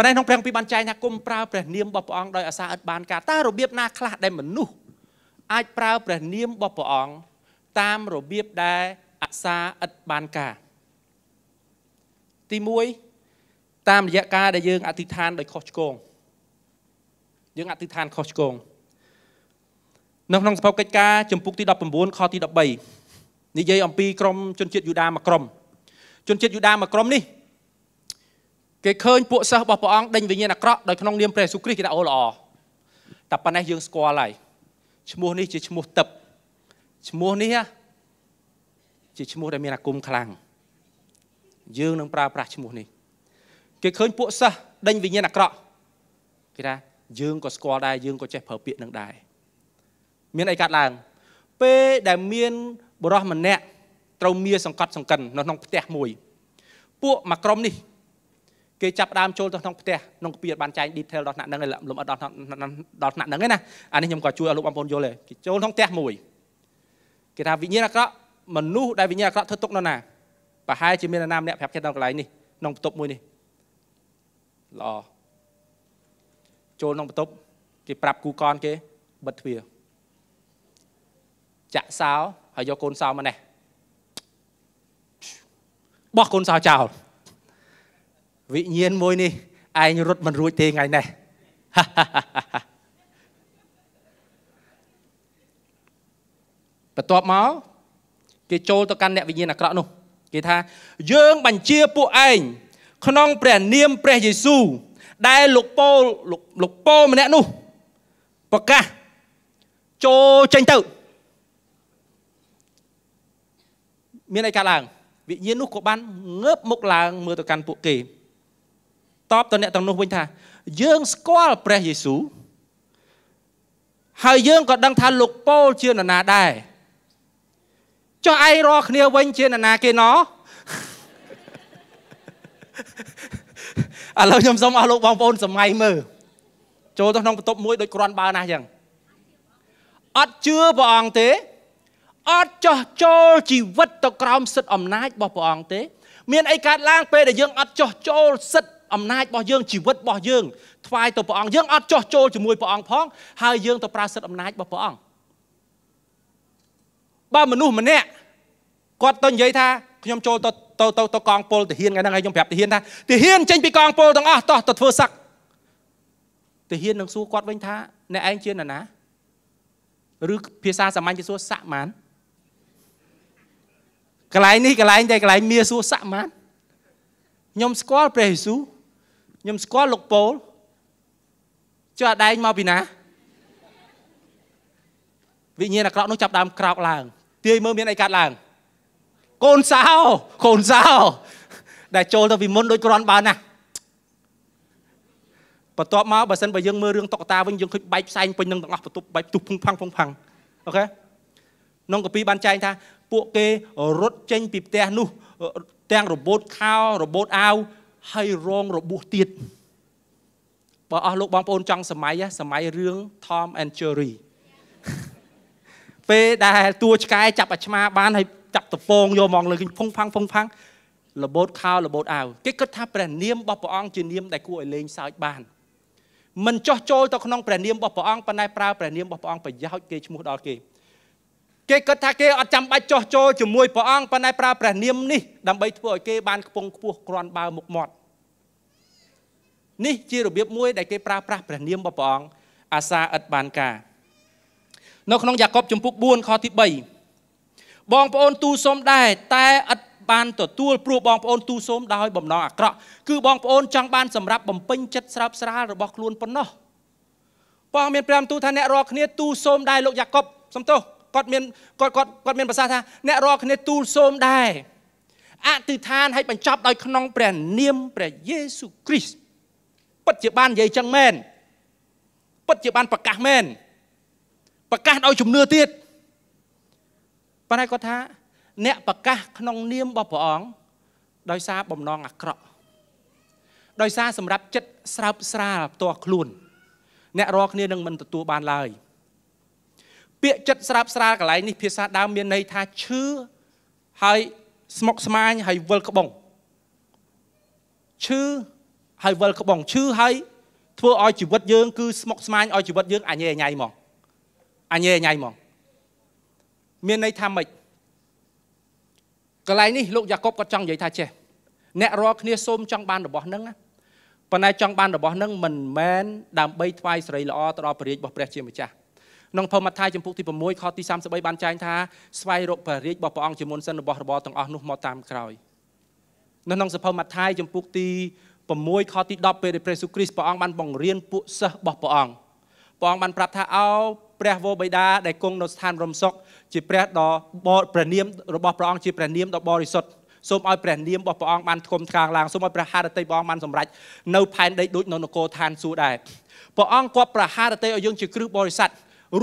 ប៉ុន្តែក្នុងព្រះគម្ពីរបានចែងថាគុំប្រើព្រះនាមរបស់ព្រះអង្គដោយអាសាឥតបានការតើរបៀបណាខ្លះដែលមនុស្សអាចប្រើព្រះនាមរបស់ព្រះអង្គតាមរបៀបដែលអាសាឥតបានការទី1តាមរយៈការដែលយើងអធិដ្ឋានដោយខុសឆ្គងយើងអធិដ្ឋានខុសឆ្គងនៅក្នុងសភពកិច្ចការជំពូកទី19ខទី13និយាយ អំពីក្រុមជនជាតិយូដាមួយក្រុមជនជាតិយូដាមួយក្រុមនេះគេឃើញពួកសិស្សរបស់ព្រះអង្គដេញវិញ្ញាណអាក្រក់ដោយក្នុងនាមព្រះយេស៊ូវគ្រីស្ទគេថាអូល្អតែប៉ុណ្ណេះយើងស្គាល់ហើយឈ្មោះនេះ ជាឈ្មោះទឹកឈ្មោះនេះជាឈ្មោះដែលមានអាគមខ្លាំងយើងនឹងប្រើប្រាស់ឈ្មោះនេះ គេឃើញពួកសិស្សដេញវិញ្ញាណអាក្រក់គេថាយើងក៏ស្គាល់ដែរយើងក៏ចេះប្រើពាក្យនឹងដែរមានអីកើតឡើងពេលដែលមាន បរិះម្នាក់ត្រូវមាសង្កត់សង្កិននៅក្នុង ផ្ទះមួយ ពួកមួយក្រុមនេះគេចាប់ដើមចូលទៅក្នុងផ្ទះក្នុងគៀបានចែង detail ដល់ថ្នាក់ហ្នឹងហើយលំអិតដល់ដល់ថ្នាក់ហ្នឹងឯណាអានេះខ្ញុំក៏ជួយឲ្យលោកបងប្អូនយល់ដែរគេចូលក្នុងផ្ទះមួយគេថាវិញ្ញាណអាក្រក់មនុស្សដែលវិញ្ញាណអាក្រក់ធ្វើទុកនៅណាប្រហែលជាមាននរណាម្នាក់ប្រាប់គេដល់កន្លែងនេះក្នុងបន្ទប់មួយនេះល្អចូលក្នុងបន្ទប់ គេប្រាប់គូកនគេបិទទ្វារចាក់សោហើយយកកូនសោមកនេះបោះកូនសោចោលវិញ្ញាណមួយនេះឯងរត់មិនរួចទេថ្ងៃនេះបន្ទាប់មកគេចូលទៅកាន់អ្នកវិញ្ញាណអាក្រក់នោះ គេថា យើងបញ្ជាពួកឯងក្នុង ព្រះនាមព្រះយេស៊ូវដែលលោកប៉ូលលោកប៉ូលម្នាក់នោះប្រកាសចូលចេញទៅមានអីកើតឡើងវិញ្ញាណនោះក៏បានងើបមុខឡើងមើលទៅកាន់ពួកគេតបទៅអ្នកទាំងនោះវិញថា យើងស្គាល់ព្រះយេស៊ូវហើយយើងក៏ដឹងថាលោកប៉ូលជានរណាដែរចុះឯងរាល់គ្នាវិញជានរណាគេណោះឥឡូវខ្ញុំសូមអស់លោកបងប្អូនសម័យមើលចូលទៅក្នុងបន្ទប់មួយដូចគ្រាន់បើណាស់ចឹងអត់ជឿព្រះអង្គទេអត់ចោះចូលជីវិតទៅក្រោមសិទ្ធិអំណាចរបស់ព្រះអង្គទេ មានអីកើតឡើងពេលដែលយើងអត់ចោះចូលសិទ្ធិអំណាចរបស់យើងជីវិតរបស់យើងថ្វាយទៅព្រះអង្គយើងអត់ចោះចូលជាមួយព្រះអង្គផង ហើយយើងទៅប្រើសិទ្ធិអំណាចរបស់ព្រះអង្គបើមនុស្សម្នាក់គាត់ទៅនិយាយថាខ្ញុំចូលទៅទៅទៅទៅកងពលទាហានថ្ងៃហ្នឹងហើយខ្ញុំប្រាប់ទាហានថាទាហានចេញពីកងពលទាំងអស់តោះទៅធ្វើសឹកទាហាននឹងសួរគាត់វិញថាអ្នកឯងជានរណាឬភាសាសាមញ្ញគេសួរសាក់ម៉ានកន្លែងនេះកន្លែងតែកន្លែងមាសួរសាក់ម៉ានខ្ញុំស្គាល់ព្រះយេស៊ូវខ្ញុំស្គាល់លោកពូលចុះអាដែងមកពីណាវិញ្ញាណអាក្រក់នោះចាប់ដើមក្រោកឡើងទាយមើលមានអីកើតឡើងកូនសោកូនសោដែលចូលទៅពីមុនដូចក្រាន់បើណាស់បន្ទាប់មកបើសិនបើយើងមើលរឿងតុកតាវិញយើងឃើញបែកផ្សែងពេញនឹងទាំងអស់បន្ទប់បែកទុះភុងផាំងភុងផាំងអូខេក្នុងកពីបានចែងថា ពួកគេរត់ចេញពីផ្ទះនោះ ទាំងរបូតខោរបូតអាវហើយរងរបួសទៀតបើអស់លោកបងប្អូនចង់សម័យសម័យរឿង Tom and Jerry ពេលដែលតួឆ្កែចាប់អាឆ្មាបានហើយចាប់តពងយកមកលើគេផុងផាំងផុងផាំងលបោតខោលបោតអាវគេគិតថាព្រះនាមរបស់ព្រះអង្គជានាមដែលគួរឲ្យលេងសើចបានមិនចោះចូលទៅក្នុងព្រះនាមរបស់ព្រះអង្គប៉ុន្តែប្រើព្រះនាមរបស់ព្រះអង្គប្រយោជន៍គេឈ្មោះដល់គេគេគិតថាគេអត់ចាំបាច់ចោះចូលជាមួយព្រះអង្គប៉ុន្តែប្រើព្រះនាមនេះដើម្បីធ្វើឲ្យគេបានខ្ពង់ខ្ពស់ក្រាន់បើមុខមាត់នេះជារបៀបមួយដែលគេប្រើប្រាស់ព្រះនាមរបស់ព្រះអង្គអាសាឥតបានការនៅក្នុងយ៉ាកុបជំពូក4ខទី3បងប្អូនទូសូមដែរតែឥតបានទទួលព្រោះបងប្អូនទូសូមដោយបំណងអាក្រក់គឺបងប្អូនចង់បានសម្រាប់បំពេញចិត្តស្រើបស្រាលរបស់ខ្លួនប៉ុណ្ណោះព្រះមានព្រះទូថាអ្នករាល់គ្នាទូសូមដែរលោកយ៉ាកុបសំទោសគាត់មានគាត់គាត់គាត់មានប្រសាសន៍ថាអ្នករាល់គ្នាទូលសូមដែរអធិដ្ឋានឲ្យបញ្ចប់ដោយក្នុងព្រះនាមព្រះយេស៊ូគ្រីស្ទពិតជាបាននិយាយចឹងមែនពិតជាបានប្រកាសមែនប្រកាសដោយជំនឿទៀតប៉ុន្តែគាត់ថា អ្នកប្រកាសក្នុងនាមរបស់ព្រះអង្គដោយសារបំណងអាក្រក់ដោយសារសម្រាប់ចិត្តស្រោបស្រាលផ្ទាល់ខ្លួនអ្នករាល់គ្នានឹងមិនទទួលបានឡើយ។ពាក្យចិត្តស្រាបស្រាលកន្លែងនេះភាសាដើមមានន័យថាឈឺហើយស្មុកស្មាញហើយវិលក្បងឈឺហើយវិលក្បងឈឺហើយធ្វើឲ្យជីវិតយើង គឺស្មុកស្មាញឲ្យជីវិតយើងអញ៉េញ៉ៃហ្មងអញ៉េញ៉ៃហ្មងមានន័យថាម៉េចកន្លែងនេះលោកយ៉ាកុបគាត់ចង់និយាយថាចេះអ្នករាល់គ្នាសូមចង់បានរបស់នឹងប៉ុន្តែចង់បានរបស់នឹងមិនមែនដើម្បីថ្វាយសេរីល្អទៅដល់ព្រះរាជរបស់ព្រះជាម្ចាស់ក្នុងធម្មថាចំពុកទី6ខទី33បានចែងថាស្វែងរកព្រះរាជរបស់ព្រះអង្គជាមុនសិនរបស់របរទាំងអស់នោះមកតាមក្រោយនៅក្នុងសភៅម៉ាថាយចំពុកទី6ខទី10ពេលព្រះយេស៊ូវគ្រីស្ទព្រះអង្គបានបង្រៀនពួកសិស្សរបស់ព្រះអង្គព្រះអង្គបានប្រាប់ថាអោព្រះវរបិតាដែលគង់នៅស្ថានរំសុខជាព្រះដ៏បរិព្រះនាមរបស់ព្រះអង្គជាព្រះនាមដ៏បរិសុទ្ធសូមឲ្យព្រះនាមរបស់ព្រះអង្គបានធំថ្កើងឡើងសូមឲ្យព្រះハរតីព្រះអង្គបានសម្រេចនៅផែនដីដូចនៅនគរឋានសួគ៌ដែរព្រះអង្គគាត់ប្រហារតីឲ្យយើងជាគ្រឹះបរិស័ទ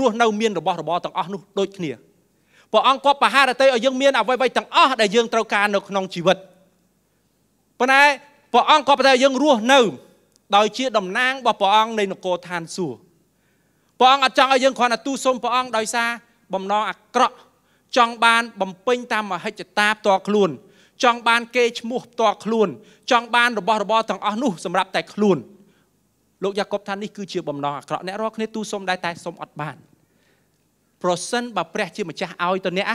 រស់នៅមានរបស់របរទាំងអស់នោះដូចគ្នាព្រះអង្គគាត់ប្រហារតីឲ្យយើងមានអ្វីៗទាំងអស់ដែលយើងត្រូវការនៅក្នុងជីវិតប៉ុន្តែព្រះអង្គគាត់ប្រតែយើងរស់នៅដោយជាតំណាងរបស់ព្រះអង្គនៃនគរឋានសួគ៌ព្រះអង្គអត់ចង់ឲ្យយើងគ្រាន់តែទូសុំព្រះអង្គដោយសារបំណងអាក្រក់ ចង់បានបំពេញតាមមហិច្ឆតាផ្ទាល់ខ្លួនចង់បានគេឈ្មោះផ្ទាល់ខ្លួនចង់បានរបស់របរទាំងអស់នោះសម្រាប់តែខ្លួនលោកយ៉ាកុបថានេះគឺជាបំណងអាក្រក់អ្នករាល់គ្នាទូសុំដែរតែសុំអត់បានប្រសិនបើព្រះ ជាម្ចាស់ឲ្យទៅអ្នក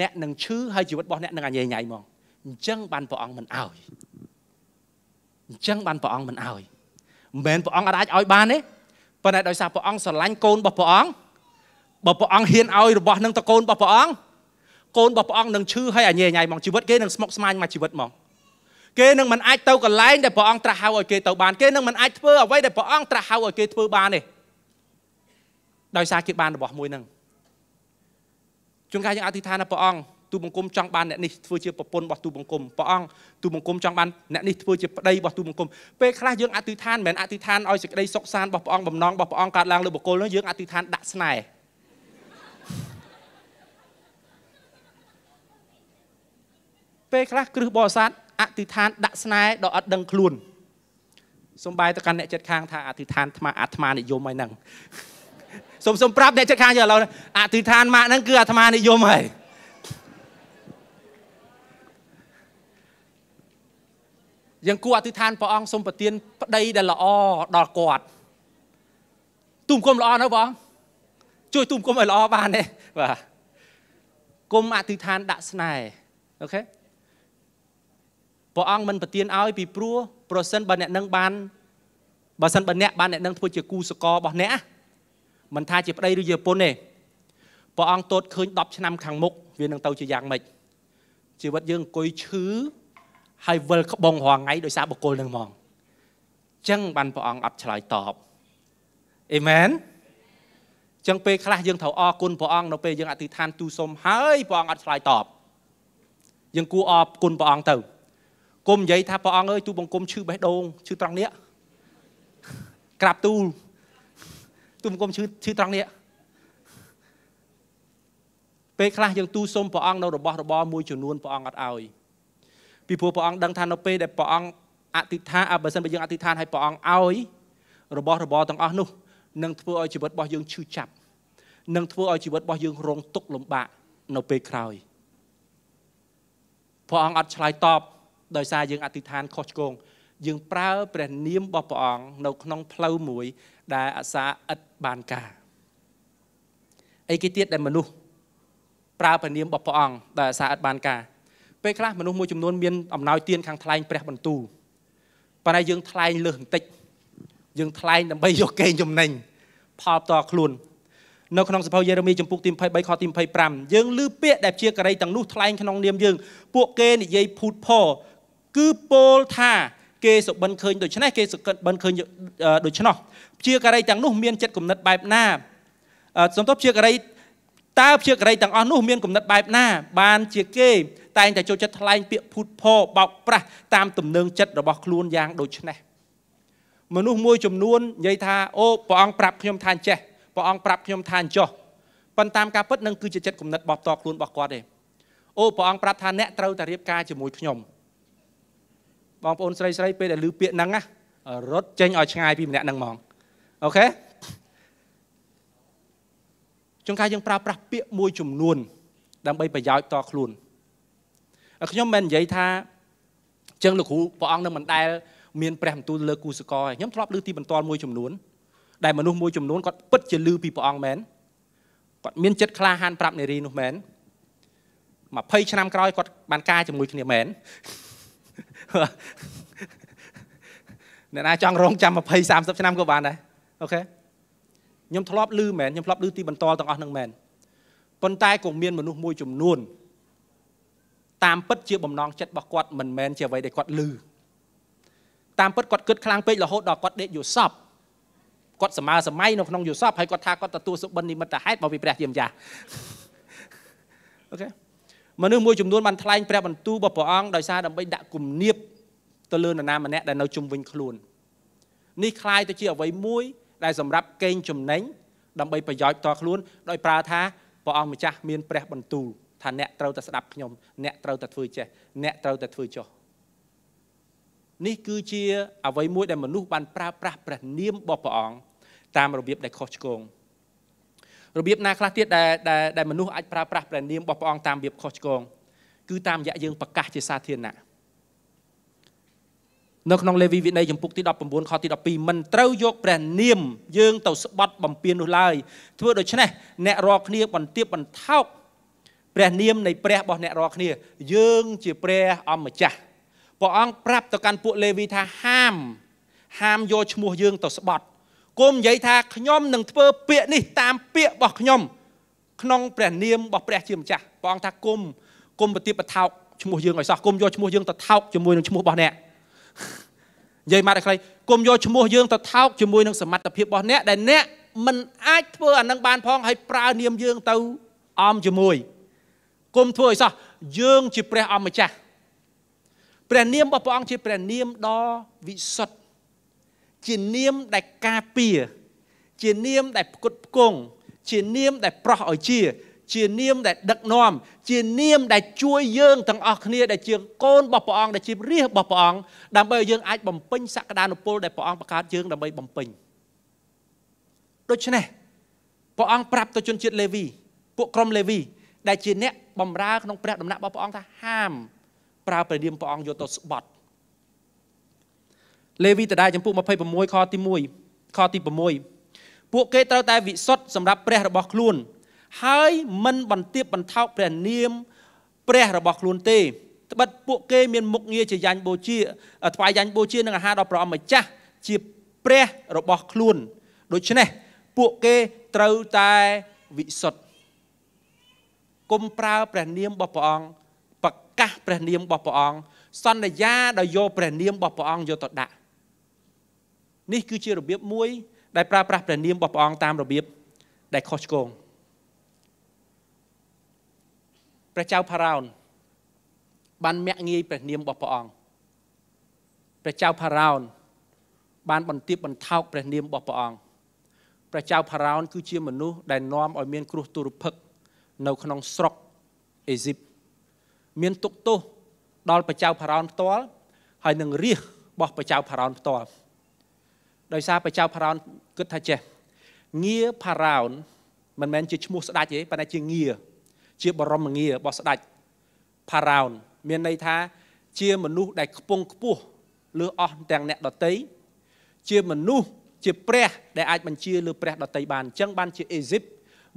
អ្នកនឹងឈឺហើយជីវិតរបស់អ្នកនឹងអាញ៉ៃញ៉ៃហ្មងអញ្ចឹងបានព្រះអង្គមិនឲ្យអញ្ចឹងបានព្រះអង្គមិនឲ្យមិនមែនព្រះអង្គអាចឲ្យ បានទេប៉ុន្តែដោយសារព្រះអង្គស្រឡាញ់កូនរបស់ព្រះអង្គបើព្រះអង្គហ៊ានឲ្យរបស់នឹងតកូនរបស់ព្រះអង្គកូនរបស់ព្រះអង្គនឹងឈឺហើយអាញ៉ៃញ៉ៃហ្មងជីវិតគេនឹងស្មុកស្មាញមកជីវិតហ្មងគេនឹងមិនអាចទៅកន្លែងដែលព្រះអង្គត្រាស់ហៅឲ្យគេទៅបានគេនឹងមិនអាចធ្វើអ្វីដែលព្រះអង្គត្រាស់ហៅឲ្យគេធ្វើបានទេដោយសារគេបានរបស់មួយនឹងជួនកាលយើងអធិដ្ឋានដល់ព្រះអង្គទូបង្គំចង់បានអ្នកនេះធ្វើជាប្រពន្ធរបស់ទូបង្គំព្រះអង្គទូបង្គំចង់បានអ្នកនេះធ្វើជាប្តីរបស់ទូបង្គំពេលខ្លះយើងអធិដ្ឋានមិនមែនអធិដ្ឋានឲ្យសេចក្តីសុខសាន្តរបស់ព្រះអង្គបំណងរបស់ព្រះអង្គកើតឡើងលើបុគ្គលនោះយើងអធិដ្ឋានដាក់ស្នេហ៍ពេលខ្លះគ្រឹះបរិស័ទអធិដ្ឋានដាក់ស្នេហ៍ដល់អត់ដឹងខ្លួនសំបាយទៅកាន់អ្នកចិត្តខាងថាអធិដ្ឋានថ្មអាត្មានិយមហើយហ្នឹងសូមសូមប្រាប់អ្នកចិត្តខាងយើងឥឡូវអធិដ្ឋានម៉ាក់ហ្នឹងគឺអាត្មានិយមហើយយើងគួរអធិដ្ឋានព្រះអង្គសូមប្រទានប្តីដែលល្អដល់គាត់ទុំគុំល្អនៅបងជួយទុំគុំឲ្យល្អបានទេបាទគុំអធិដ្ឋានដាក់ស្នេហ៍អូខេព្រះអង្គមិនប្រទានឲ្យពីព្រោះប្រសិនបើអ្នកនឹងបានបើសិនបើអ្នកបានអ្នកនឹងធ្វើជាគូសកលរបស់អ្នកមិនថាជាប្តីឬជាប្រពន្ធទេព្រះអង្គទតឃើញ10ឆ្នាំខាងមុខវានឹងទៅជាយ៉ាងម៉េចជីវិតយើងអង្គុយឈឺហើយវិលក្បងរាល់ថ្ងៃដោយសារបុគ្គលនឹងហ្មងចឹងបានព្រះអង្គអត់ឆ្លើយតបអេមែនចឹងពេលខ្លះយើងត្រូវអរគុណព្រះអង្គនៅពេលយើងអធិដ្ឋានទូសុំហើយព្រះអង្គអត់ឆ្លើយតបយើងគួរអរគុណព្រះអង្គទៅគមនិយាយថាព្រះអង្គអើយទូបង្គំឈឺបេះដូងឈឺត្រង់នេះក្រាបទូលទូបង្គំឈឺឈឺត្រង់នេះពេលខ្លះយើងទូសុំព្រះអង្គនៅរបស់របរមួយចំនួនព្រះអង្គអត់ឲ្យពីព្រោះព្រះអង្គដឹងថានៅពេលដែលព្រះអង្គអធិដ្ឋានបើសិនបើយើងអធិដ្ឋានឲ្យព្រះអង្គឲ្យរបស់របរទាំងអស់នោះនឹងធ្វើឲ្យជីវិតរបស់យើងឈឺចាប់នឹងធ្វើឲ្យជីវិតរបស់យើងរងទុក្ខលំបាកនៅពេលក្រោយព្រះអង្គអត់ឆ្លើយតបដោយសារយើងអធិដ្ឋានខុសឆ្គងយើងប្រើព្រះនាមរបស់ព្រះអង្គនៅក្នុងផ្លូវមួយដែលអាសាឥតបានការអីគេទៀតដែលមនុស្សប្រើព្រះនាមរបស់ព្រះអង្គដែលអាសាឥតបានការពេលខ្លះមនុស្សមួយចំនួនមានអំណោយទានខាងថ្លែងព្រះបន្ទូលប៉ុន្តែយើងថ្លែងលើសបន្តិចយើងថ្លែងដើម្បីយកកេងចំណេញផលតខ្លួននៅក្នុងសភៅយេរេមីចំពុកទី23ខទី25យើងឮពាក្យដែលជាករីទាំងនោះថ្លែងក្នុង នាមយើងពួកគេនិយាយភូតផគឺពោលថាគេសុបិនឃើញដូច្នេះគេសុបិនឃើញដូច្នោះជាការីទាំងនោះ មានចិត្តគំនិតបែបណាសំទោសជាការីតើជាការីទាំងអស់នោះមានគំនិតបែបណា បានជាគេតែងតែចូលចិត្តថ្លែងពាក្យភូតភរបោកប្រាស់តាមទំនឹងចិត្តរបស់ខ្លួនយ៉ាងដូច្នេះមនុស្សមួយចំនួននិយាយថាអូព្រះអង្គប្រាប់ខ្ញុំថាអញ្ចេះព្រះអង្គប្រាប់ខ្ញុំថាអញ្ចោះប៉ុន្តែតាមការពិតនឹងគឺជាចិត្តគំនិតបបតខ្លួនរបស់គាត់ទេអូព្រះអង្គប្រាប់ថាអ្នកត្រូវតែរៀបការជាមួយខ្ញុំបងប្អូនស្រីស្រីពេលដែលឮពាក្យហ្នឹងណារត់ចេញឲ្យឆ្ងាយពីម្នាក់ហ្នឹងហ្មងអូខេចុងការយើងប្រើប្រាស់ពាក្យមួយចំនួន ដើម្បីប្រយោជន៍តខ្លួន ខ្ញុំមិននិយាយថាចឹងលោកគ្រូព្រះអង្គនឹងមិនដែលមានព្រះបន្ទូលលើគូសកលខ្ញុំធ្លាប់ឮទីបន្ទាល់មួយចំនួនដែលមនុស្សមួយចំនួនគាត់ពិតជាឮពីព្រះអង្គមែនគាត់មានចិត្តក្លាហានប្រាប់នារីនោះមែន20ឆ្នាំក្រោយគាត់បានការជាមួយគ្នាមែនអ្នកណាចង់រងចាំ20 30ឆ្នាំក៏បានដែរអូខេខ្ញុំធ្លាប់ឮមែនខ្ញុំធ្លាប់ឮទីបន្តទាំងអស់ហ្នឹងមែនប៉ុន្តែក៏មានមនុស្សមួយចំនួន តាមពិតជាបំណងចិត្តរបស់គាត់មិនមែនជាអ្វីដែលគាត់ឮតាមពិតគាត់គិតខ្លាំងពេករហូតដល់គាត់ដេកយល់សពគាត់សម័យសម័យនៅក្នុងយល់សពហើយគាត់ថាគាត់ទទួលសុបិននិមិត្តហេតុរបស់ព្រះជាម្ចាស់អូខេមនុស្សមួយចំនួនបានថ្លែងព្រះបន្ទូលរបស់ព្រះអង្គដោយសារដើម្បីដាក់គំនាបទៅលើនរណាម្នាក់ដែលនៅជុំវិញខ្លួន នេះคล้ายទៅជាអ្វីមួយដែលសម្រាប់កេងចំណេញដើម្បីប្រយោជន៍តខ្លួនដោយប្រើថាព្រះអង្គម្ចាស់មានព្រះបន្ទូល ថាអ្នកត្រូវតែស្ដាប់ខ្ញុំអ្នកត្រូវតែធ្វើចេះអ្នកត្រូវតែធ្វើចោះនេះគឺជាអ្វីមួយដែលមនុស្សបានប្រើប្រាស់ព្រះនាមរបស់ព្រះអង្គតាមរបៀបដែលខុសឆ្គងរបៀបណាខ្លះទៀតដែលដែលមនុស្សអាចប្រើប្រាស់ព្រះនាមរបស់ព្រះអង្គតាមរបៀបខុសឆ្គងគឺតាមរយៈយើងប្រកាសជាសាធារណៈនៅក្នុងលេវីវិន័យចំពុកទី19ខទី12មិនត្រូវយកព្រះនាមយើងទៅស្បត់បំពេញនោះឡើយធ្វើដូច្នេះអ្នករាល់គ្នាបន្ទាបបន្ថោកព្រះនាមនៃព្រះរបស់អ្នករាល់គ្នា យើងជាព្រះអម្ចាស់ព្រះអង្គប្រាប់ទៅកាន់ពួកលេវីថាហាមហាមយកឈ្មោះយើងទៅស្បត់គុំ និយាយថាខ្ញុំនឹងធ្វើពាក្យនេះតាមពាក្យរបស់ខ្ញុំ ក្នុងព្រះនាមរបស់ព្រះជាម្ចាស់ព្រះអង្គថាគុំគុំប្រទាបបថោកឈ្មោះយើងឲ្យសោះគុំយកឈ្មោះយើងទៅថោកជាមួយនឹងឈ្មោះរបស់អ្នកនិយាយមកដល់ខ្លីគុំយកឈ្មោះយើងទៅថោកជាមួយនឹងសមត្ថភាពរបស់អ្នកដែលអ្នកមិនអាចធ្វើអានឹងបានផងហើយប្រើនាមយើងទៅអមជាមួយគុំធ្វើឲ្យសោះយើងជាព្រះអម្ចាស់ព្រះនាមរបស់ព្រះអង្គជាព្រះនាមដ៏វិសុទ្ធជានាមដែលការពារជានាមដែលផ្គត់ផ្គង់ជានាមដែលប្រោះឲ្យជា ជានាមដែលដឹកនាំជានាមដែល ជួយយើងទាំងអស់គ្នាដែលជា កូនរបស់ព្រះអង្គដែលជារាជរបស់ព្រះអង្គដើម្បីឲ្យយើងអាចបំពេញសក្តានុពលដែលព្រះអង្គបង្កើតយើងដើម្បីបំពេញដូច្នេះព្រះអង្គប្រាប់ទៅជនជាតិលេវីពួកក្រុមលេវីដែលជាអ្នកបម្រើក្នុងព្រះដំណាក់របស់ព្រះអង្គថាហាម ប្រើព្រះនាមព្រះអង្គយកទៅស្បត់លេវីតដែរចំពោះ26ខទី1ខទី6ពួកគេត្រូវតែវិសុទ្ធសម្រាប់ព្រះ របស់ខ្លួន ហើយមិនបន្ទាបបន្ថោកព្រះនាមព្រះរបស់ខ្លួនទេត្បិតពួកគេមានមុខងារជាយ៉ាញ់បូជាថ្វាយយ៉ាញ់បូជានឹងអាហារដល់ព្រះអម្ចាស់ជាព្រះរបស់ខ្លួនដូច្នេះពួកគេត្រូវតែវិសុទ្ធគុំប្រើព្រះនាមរបស់ព្រះអង្គប្រកាសព្រះនាមរបស់ព្រះអង្គសន្យាដោយយកព្រះនាមរបស់ព្រះអង្គយកទៅដាក់នេះគឺជារបៀបមួយដែលប្រើប្រាស់ព្រះនាមរបស់ព្រះអង្គតាមរបៀបដែលខុសឆ្គងព្រះចៅផារ៉ោនបានមាក់ងាយព្រះនាមរបស់ព្រះអង្គព្រះចៅផារ៉ោនបានបន្ទាបបន្ថោកព្រះនាមរបស់ព្រះអង្គព្រះចៅផារ៉ោនគឺជាមនុស្សដែលនាំឲ្យមានគ្រោះទុរភិក្សនៅក្នុងស្រុកអេស៊ីបមានទុកទោសដល់ព្រះចៅផារ៉ោនផ្ទាល់ហើយនឹងរាជរបស់ព្រះចៅផារ៉ោនផ្ទាល់ដោយសារព្រះចៅផារ៉ោនគិតថាចេះងារផារ៉ោនមិនមែនជាឈ្មោះស្ដេចទេប៉ុន្តែជាងារជាបរមងាររបស់ស្ដេចផារ៉ោនមានន័យថា ជាមនុស្សដែលខ្ពង់ខ្ពស់លើអស់ទាំងអ្នកដតីជាមនុស្សជាព្រះ ដែលអាចបញ្ជាលើព្រះដតីបានអញ្ចឹងបានជាអេស៊ីប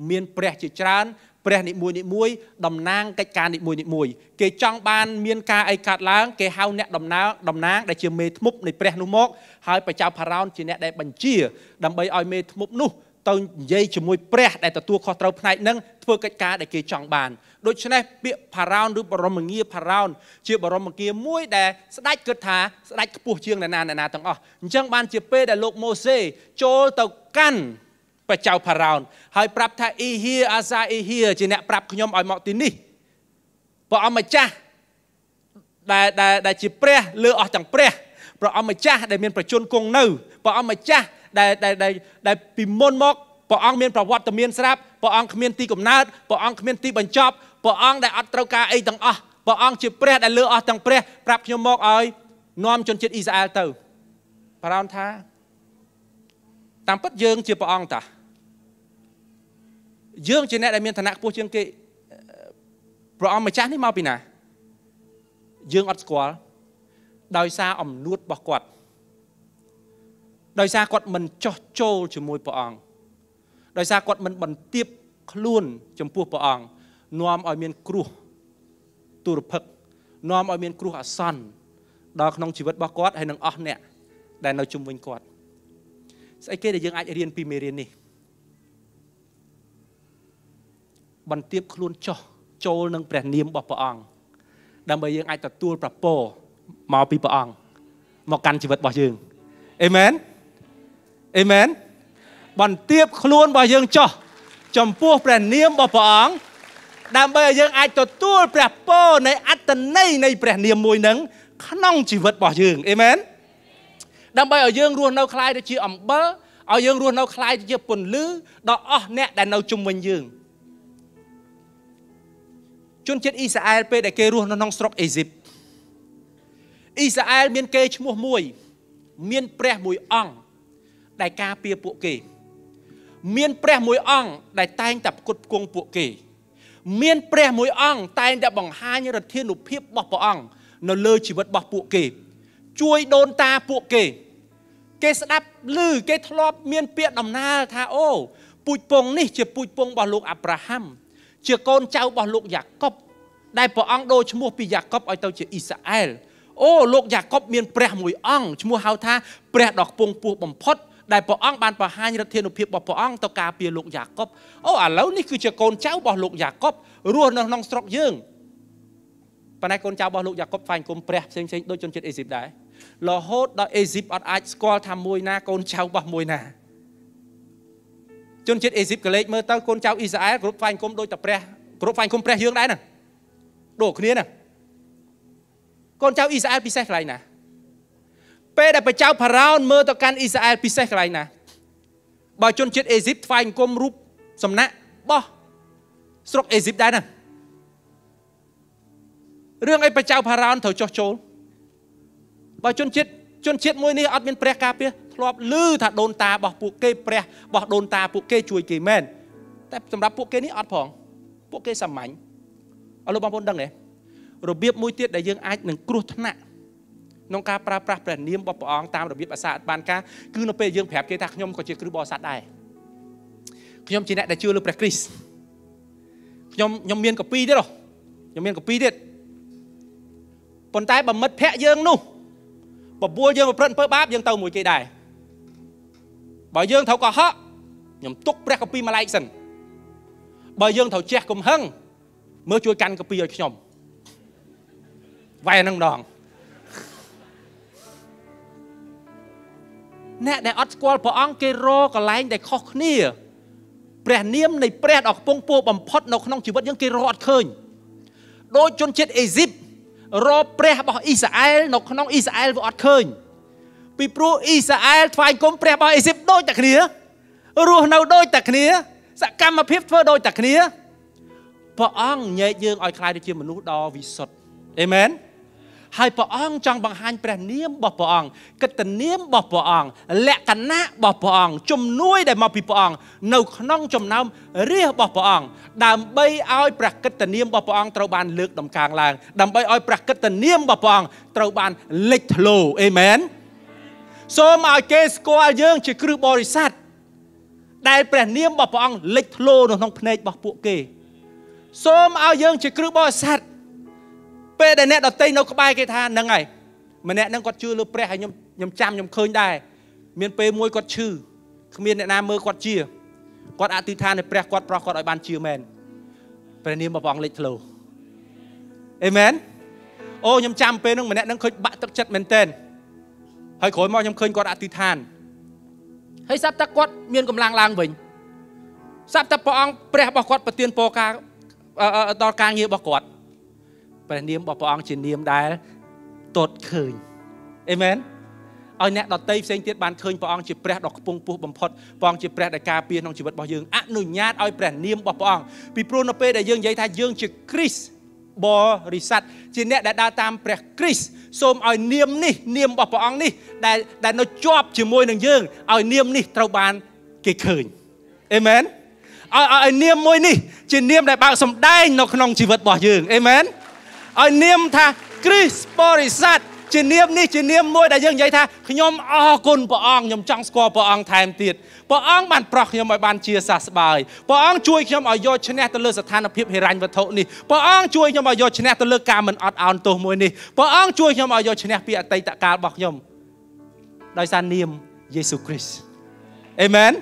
មានព្រះ ជាច្រើនព្រះនិមួយនិមួយតំណាងកិច្ចការនិមួយនិមួយគេចង់បានមានការអីកើតឡើងគេហៅអ្នកតំណាងតំណាងដែលជាមេធ្មប់នៃព្រះនោះមក ហើយប្រចៅផារ៉ោនជាអ្នកដែលបញ្ជាដើម្បីឲ្យមេធ្មប់នោះទៅនិយាយជាមួយព្រះ ដែលទទួលខុសត្រូវផ្នែកនឹងធ្វើកិច្ចការដែលគេចង់បាន ដូច្នេះពាក្យផារ៉ោនឬបរមងារផារ៉ោនជា បរមងារមួយដែលស្ដេចគិតថា ស្ដេចខ្ពស់ជាងនារានារាទាំងអស់អញ្ចឹងបានជាពេលដែលលោកម៉ូសេចូលទៅកាន់ព្រះចៅផារ៉ោនហើយប្រាប់ថាអ៊ីហៀអាសាអ៊ីហៀជាអ្នកប្រាប់ខ្ញុំឲ្យមកទីនេះព្រះអង្គម្ចាស់ដែលដែលដែលជាព្រះលើអស់ទាំងព្រះព្រះអង្គម្ចាស់ដែលមានប្រជញ្ញគង់នៅព្រះអង្គម្ចាស់ដែលដែលដែលពីមុនមកព្រះអង្គមានប្រវត្តិមានស្រាប់ព្រះអង្គគ្មានទីកំណើតព្រះអង្គគ្មានទីបញ្ចប់ព្រះអង្គដែលអត់ត្រូវការអីទាំងអស់ព្រះអង្គជាព្រះដែលលើអស់ទាំងព្រះ ប្រាប់ខ្ញុំមកឲ្យនាំជនជាតិអ៊ីស្រាអែលទៅបារោនថាតាមពិតយើង ជាព្រះអង្គតាយើងជាអ្នកដែលមានឋានៈខ្ពស់ជាងគេព្រះអង្គម្ចាស់នេះមកពីណា យើងអត់ស្គាល់ដោយសារអំនួតរបស់គាត់ដោយសារគាត់មិនចោះចូលជាមួយព្រះអង្គ ដោយសារគាត់មិនបន្ទាបខ្លួនចំពោះព្រះអង្គនាំឲ្យមានគ្រោះទុរភិក្សនាំឲ្យមានគ្រោះអាសន្នដល់ក្នុងជីវិតរបស់គាត់ហើយនឹងអស់អ្នកដែលនៅជុំវិញគាត់ស្អីគេដែលយើងអាចរៀនពីមេរៀននេះបន្ទាបខ្លួនចុះចូលនឹងព្រះនាមរបស់ព្រះអង្គដើម្បីយើងអាចទទួលប្រពោមកពីព្រះអង្គមកកាន់ជីវិតរបស់យើងអេមែនអេមែនបន្ទាបខ្លួនរបស់យើងចុះចំពោះព្រះនាមរបស់ព្រះអង្គដើម្បីឲ្យយើងអាចទទួលព្រះពរនៃអត្តន័យនៃព្រះនាមមួយនឹងក្នុងជីវិតរបស់យើងអេមែនដើម្បីឲ្យយើងរស់នៅคล้ายទៅជាអំបិលឲ្យយើងរស់នៅคล้ายទៅជាពន្លឺដល់អស់អ្នកដែលនៅជុំវិញយើងជនជាតិអ៊ីស្រាអែលពេលដែលគេរស់នៅក្នុងស្រុកអេស៊ីបអ៊ីស្រាអែលមានគេឈ្មោះមួយ មានព្រះមួយអង្គដែលការពារពួកគេ មានព្រះមួយអង្គដែលតែងតែផ្គត់ផ្គង់ពួកគេមានព្រះមួយអង្គតែងតែបង្ហាញឫទ្ធានុភាពរបស់ព្រះអង្គនៅលើជីវិតរបស់ពួកគេជួយដូនតាពួកគេ គេស្ដាប់ឮគេធ្លាប់មានពាក្យដំណាលថាអូពូជពងនេះជាពូជពងរបស់លោកអាប់រ៉ាហាំជាកូនចៅរបស់លោកយ៉ាកុបដែលព្រះអង្គដូរឈ្មោះពីយ៉ាកុបឲ្យទៅជាអ៊ីសាអែលអូលោកយ៉ាកុបមានព្រះមួយអង្គឈ្មោះហៅ ថាព្រះដ៏ខ្ពង់ខ្ពស់បំផុតដែលព្រះអង្គបានបង្ហាញឫទ្ធានុភាពរបស់ព្រះអង្គទៅការពារលោកយ៉ាកុបអូឥឡូវនេះគឺជាកូនចៅរបស់លោកយ៉ាកុបរស់នៅក្នុងស្រុកយើងប៉ុន្តែកូនចៅរបស់លោកយ៉ាកុបហ្វាញគុំព្រះផ្សេងៗដូចជនជាតិអេស៊ីបដែររហូតដល់អេស៊ីបអត់អាចស្គាល់ថាមួយណាកូនចៅរបស់មួយណាជនជាតិអេស៊ីបក៏លេចមើលទៅកូនចៅអ៊ីស្រាអែលគ្រប់ផ្សាយគុំដូចតែព្រះគ្រប់ផ្សាយគុំព្រះយើងដែរណាដូចគ្នាណាកូនចៅអ៊ីស្រាអែលពិសេសកន្លែងណាពេលដែលព្រះចៅផារ៉ោនមើលទៅកាន់អ៊ីស្រាអែលពិសេសកន្លែងណាបើជនជាតិអេស៊ីបថ្វាយអង្គមរូបសំណាក់បោះស្រុកអេស៊ីបដែរណារឿងអីព្រះចៅផារ៉ោនត្រូវចោះចូលបើជនជាតិជនជាតិមួយនេះអត់មានព្រះការពារធ្លាប់ឮថាដូនតារបស់ពួកគេព្រះរបស់ដូនតាពួកគេ ជួយគេមែនតែសម្រាប់ពួកគេនេះអត់ផងពួកគេសាមញ្ញអរលោកបងប្អូនដឹងទេរបៀបមួយទៀតដែលយើងអាចនឹងគ្រោះថ្នាក់ក្នុងការប្រើប្រាស់ព្រះនាមរបស់ព្រះអង្គតាមរបៀបអាសាអត់បានការគឺនៅពេលយើងប្រាប់គេថាខ្ញុំក៏ជាគ្រឹះបរិស័ទដែរខ្ញុំជាអ្នកដែលជឿលើព្រះគ្រីស្ទខ្ញុំខ្ញុំមានកពីទៀតហ៎ខ្ញុំមានកពីទៀតប៉ុន្តែបើមិត្តភ័ក្ដិយើងនោះបបួលយើងប្រព្រឹត្តអំពើបាបយើងទៅមួយគេដែរបើយើងត្រូវកុហកខ្ញុំទុកព្រះកាពីមួយឡែកសិនបើយើងត្រូវជះកំហឹងមើលជួយកាន់កាពីឲ្យខ្ញុំវាយនឹងម្ដងអ្នកដែលអត់ស្គាល់ព្រះអង្គគេរកកន្លែងដែលខុសគ្នាព្រះនាមនៃព្រះដ៏ខ្ពង់ពោបំផុត នៅក្នុងជីវិតយើងគេរកអត់ឃើញដោយជនជាតិអេស៊ីបរកព្រះរបស់អ៊ីស្រាអែលនៅក្នុងអ៊ីស្រាអែលវាអត់ឃើញពីព្រោះអ៊ីស្រាអែលថ្វាយគុំព្រះរបស់អេស៊ីបដូចតែគ្នារស់នៅដូចតែគ្នា សកម្មភាពធ្វើដូចតែគ្នាព្រះអង្គញែកយើងឲ្យក្លាយទៅជាមនុស្សដ៏វិសុទ្ធអេមែនហើយព្រះអង្គចង់បង្ហាញព្រះ នាមរបស់ព្រះអង្គកិត្តិនាមរបស់ព្រះអង្គលក្ខណៈរបស់ព្រះអង្គជំនួយដែលមកពីព្រះអង្គនៅក្នុង ចំណោមរាជរបស់ព្រះអង្គដើម្បីឲ្យព្រះកិត្តិនាមរបស់ព្រះអង្គត្រូវបានលើកដំកើងឡើងដើម្បីឲ្យព្រះកិត្តិនាមរបស់ព្រះអង្គត្រូវបានលេចធ្លោអេមែនសូមឲ្យគេស្គាល់យើង ជាគ្រឹះបរិស័ទដែលព្រះនាមរបស់ព្រះអង្គលេចធ្លោនៅក្នុងភ្នែករបស់ពួកគេសូមឲ្យយើងជាគ្រឹះបរិស័ទពេលដែលអ្នកដតីនៅក្បែរគេថាហ្នឹងហើយម្នាក់ហ្នឹងគាត់ជឿលើព្រះហើយខ្ញុំខ្ញុំចាំខ្ញុំឃើញដែរមានពេលមួយគាត់ឈឺគ្មានអ្នកណាមើលគាត់ជាគាត់អធិដ្ឋានឲ្យព្រះគាត់ប្រោះគាត់ឲ្យបានជាមែនព្រះនាមរបស់ព្រះអង្គលេចធ្លោអេមែនអូខ្ញុំចាំពេលហ្នឹងម្នាក់ហ្នឹងឃើញបាក់ទឹកចិត្តមែនតើហើយក្រោយមកខ្ញុំឃើញគាត់អធិដ្ឋានហើយសាប់តាគាត់មានកម្លាំងឡើងវិញសាប់តាព្រះអង្គព្រះរបស់គាត់ប្រទានពរការដល់ការងាររបស់គាត់ព្រះនាមរបស់ព្រះអង្គជានាមដែលតតឃើញអេមែនឲ្យអ្នកដតីផ្សេងទៀតបានឃើញព្រះអង្គជាព្រះដ៏ខ្ពង់ពោះបំផុតព្រះអង្គជាព្រះដែលការពារក្នុងជីវិតរបស់យើង អនុញ្ញាតឲ្យព្រះនាមរបស់ព្រះអង្គពីព្រោះនៅពេលដែលយើងនិយាយថាយើងជាគ្រីស្ទបរិស័ទជាអ្នកដែលដើរតាមព្រះ គ្រីស្ទសូមឲ្យនាមនេះនាមរបស់ព្រះអង្គនេះដែលដែលនៅជាប់ជាមួយនឹងយើងឲ្យ នាមនេះត្រូវបានគេឃើញអេមែនឲ្យឲ្យនាមមួយនេះជានាមដែលបើកសំដែងនៅក្នុងជីវិតរបស់យើងអេមែនឲ្យនាមថាគ្រីស្ទបរិស័ទជានាមនេះជានាមមួយដែលយើងនិយាយថាខ្ញុំអរគុណព្រះអង្គខ្ញុំចង់ស្គាល់ព្រះអង្គថែមទៀតព្រះអង្គបានប្រោះខ្ញុំឲ្យបានជាសះស្បើយព្រះអង្គជួយខ្ញុំឲ្យយកឈ្នះទៅលើស្ថានភាពហិរញ្ញវត្ថុនេះព្រះអង្គជួយខ្ញុំឲ្យយកឈ្នះទៅលើការមិនអត់ឱនទោសមួយនេះព្រះអង្គជួយខ្ញុំឲ្យយកឈ្នះពីអតីតកាលរបស់ខ្ញុំដោយសារនាមយេស៊ូវគ្រីស្ទអេមែន